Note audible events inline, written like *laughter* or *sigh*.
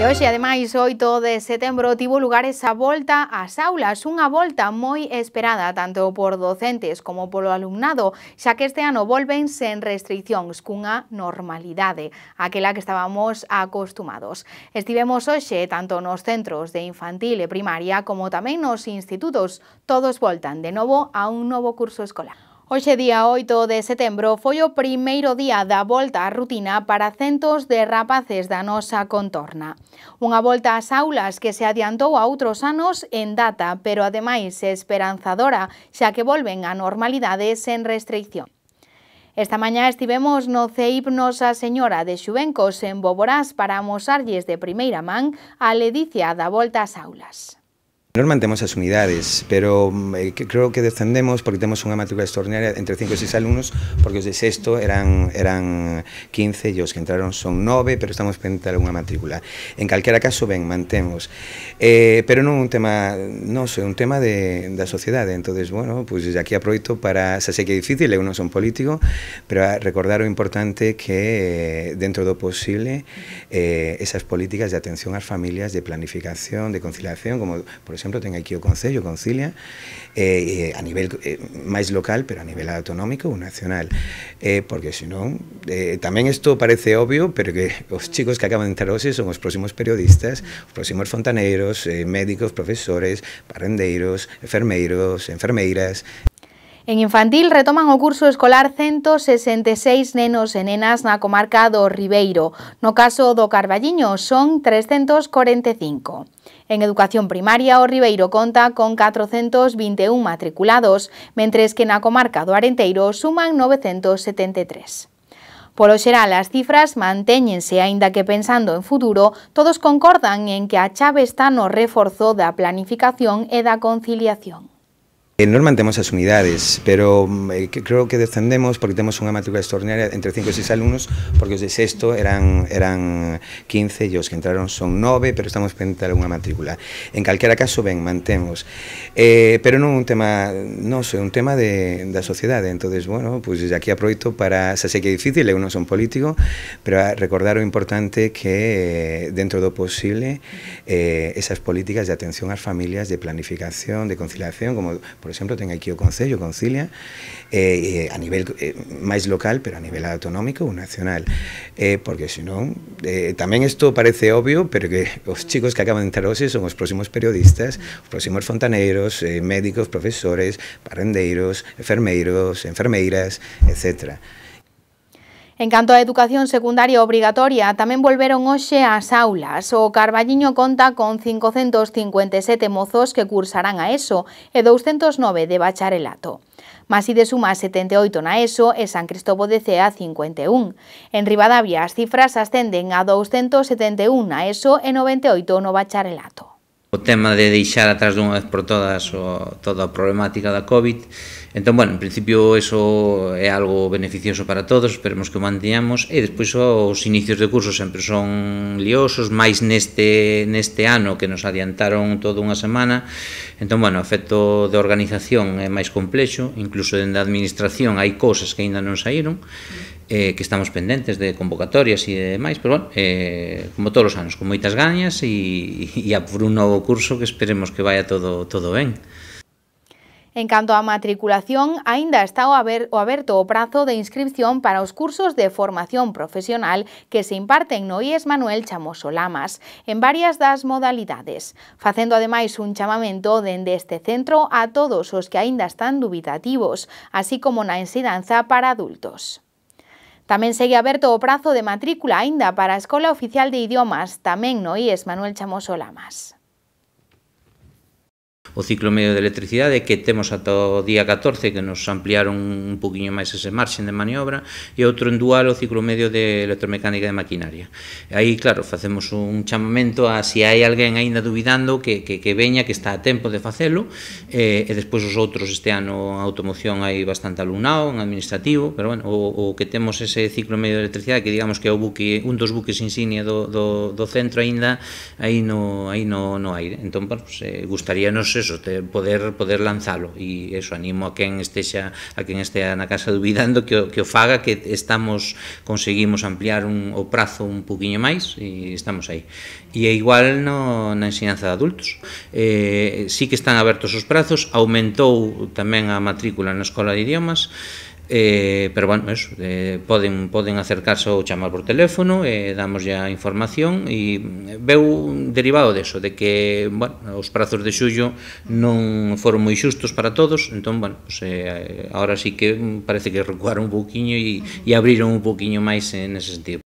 E hoxe, ademais, 8 de setembro tivo lugar esa volta ás aulas, unha volta moi esperada tanto por docentes como polo alumnado, xa que este ano volven sen restriccións, cunha normalidade, aquela que estábamos acostumados. Estivemos hoxe tanto nos centros de infantil e primaria como tamén nos institutos, todos voltan de novo a un novo curso escolar. Hoxe día 8 de setembro foi o primeiro día da volta á rutina para centos de rapaces da nosa contorna. Unha volta ás aulas que se adiantou a outros anos en data, pero ademais esperanzadora, xa que volven a normalidade sen restricción. Esta mañá estivemos no CEIP Nosa Señora de Xubencos en Boborás para amosarlles de primeira man a ledicia da volta ás aulas. No mantemos las unidades, pero mm, eh, creo que descendemos porque tenemos una matrícula extraordinaria entre 5 y 6 alumnos, porque los de sexto eran eran 15 ellos que entraron son 9, pero estamos pendientes de alguna matrícula. En cualquier caso, ven mantemos. Eh, pero no un tema no sé, un tema de, la sociedad, entonces bueno, pues desde aquí aprovecho para, sé sé que es difícil, algunos son político, pero recordar lo importante que eh, dentro de lo posible esas políticas de atención las familias, de planificación, de conciliación, como por exemplo, ten aquí o Concello, Concilia, eh, eh, a nivel eh, máis local, pero a nivel autonómico ou nacional. Eh, porque senón, eh, tamén isto parece obvio, pero que *laughs* os chicos que acaban de entrar hoxe son os próximos periodistas, os próximos fontaneiros, eh, médicos, profesores, parrendeiros, enfermeiros, enfermeiras, En infantil retoman o curso escolar 166 nenos e nenas na comarca do Ribeiro. No caso do Carballiño son 345. En educación primaria o Ribeiro conta con 421 matriculados, mentres que na comarca do Arenteiro suman 973. Polo xeral, as cifras mantéñense, aínda que pensando en futuro, todos concordan en que a chave está no reforzo da planificación e da conciliación. Eh, no mantemos las unidades, pero mm, eh, creo que defendemos... porque tenemos una matrícula extraordinaria entre 5 y 6 alumnos, porque los de sexto eran eran 15 ...y que entraron son 9, pero estamos pendientes de una matrícula. En cualquier caso, ven, mantemos. Eh, pero no un tema, ...no sé, un tema de, la sociedad... entonces bueno, pues pues, aquí aproveito para, xa sé que es difícil, algunos son político, pero recordar lo importante que dentro de lo posible esas políticas de atención las familias, de planificación, de conciliación, como por exemplo, ten aquí o Concello, Concilia, eh, eh, a nivel eh, máis local, pero a nivel autonómico ou nacional. Eh, porque senón, eh, tamén isto parece obvio, pero que os chicos que acaban de entrar hoxe son os próximos periodistas, os próximos fontaneiros, eh, médicos, profesores, parendeiros, enfermeiros, enfermeiras, etcétera. En canto á educación secundaria obrigatoria, tamén volveron hoxe ás aulas. O Carballiño conta con 557 mozos que cursarán a ESO e 209 de bacharelato. ide suma 78 na ESO e San Cristobo de Cea 51. En Ribadavia as cifras ascenden a 271 na ESO e 98 no bacharelato o tema de deixar atrás dunha vez por todas o, toda a problemática da COVID. Entón, bueno, en principio eso é algo beneficioso para todos, esperemos que o manteñamos, e despois os inicios de curso sempre son liosos, máis neste, neste ano que nos adiantaron toda unha semana, entón, bueno, o efecto de organización é máis complexo, incluso dende a administración hai cousas que aínda non saíron, eh, que estamos pendentes de convocatorias e demais, pero, bueno, eh, como todos os anos, con moitas gañas e, e a por un novo curso que esperemos que vaya todo, todo ben. En canto á matriculación, aínda está o, aber, o aberto o prazo de inscripción para os cursos de formación profesional que se imparten no IES Manuel Chamoso Lamas, en varias das modalidades, facendo ademais un chamamento dende este centro a todos os que aínda están dubitativos, así como na ensinanza para adultos. También segue aberto o prazo de matrícula aínda para escuela Oficial de Idiomas, tamén no IES Manuel Chamoso Lamas. o ciclo medio de electricidade que temos ata o día 14 que nos ampliaron un poquinho máis ese marxen de maniobra e outro en dual o ciclo medio de electromecánica de maquinaria. E aí, claro, facemos un chamamento a se si hai alguén aínda dubidando que, que, que veña que está a tempo de facelo eh, e despois os outros este ano a automoción hai bastante alumnado en administrativo, pero bueno, o, o que temos ese ciclo medio de electricidade que digamos que é o buque, un dos buques insignia do, do, do centro aínda aí no, aí no, no aire. Entón, pues, eh, gustaríanos eso, te, poder poder lanzalo e eso animo a quen estexa a quen estea na casa dubidando que o, que o faga que estamos conseguimos ampliar un, o prazo un poquinho máis e estamos aí. E é igual no, na enseñanza de adultos. Eh, sí que están abertos os prazos, aumentou tamén a matrícula na escola de idiomas, Eh, pero bueno, eso, eh, poden, poden acercarse ou chamar por teléfono eh, e eh, damoslle a información e veu derivado deso, de que bueno, os prazos de xullo non foron moi xustos para todos entón, bueno, pues, eh, ahora sí que mm, parece que recuaron un poquinho e, e abriron un poquinho máis en ese sentido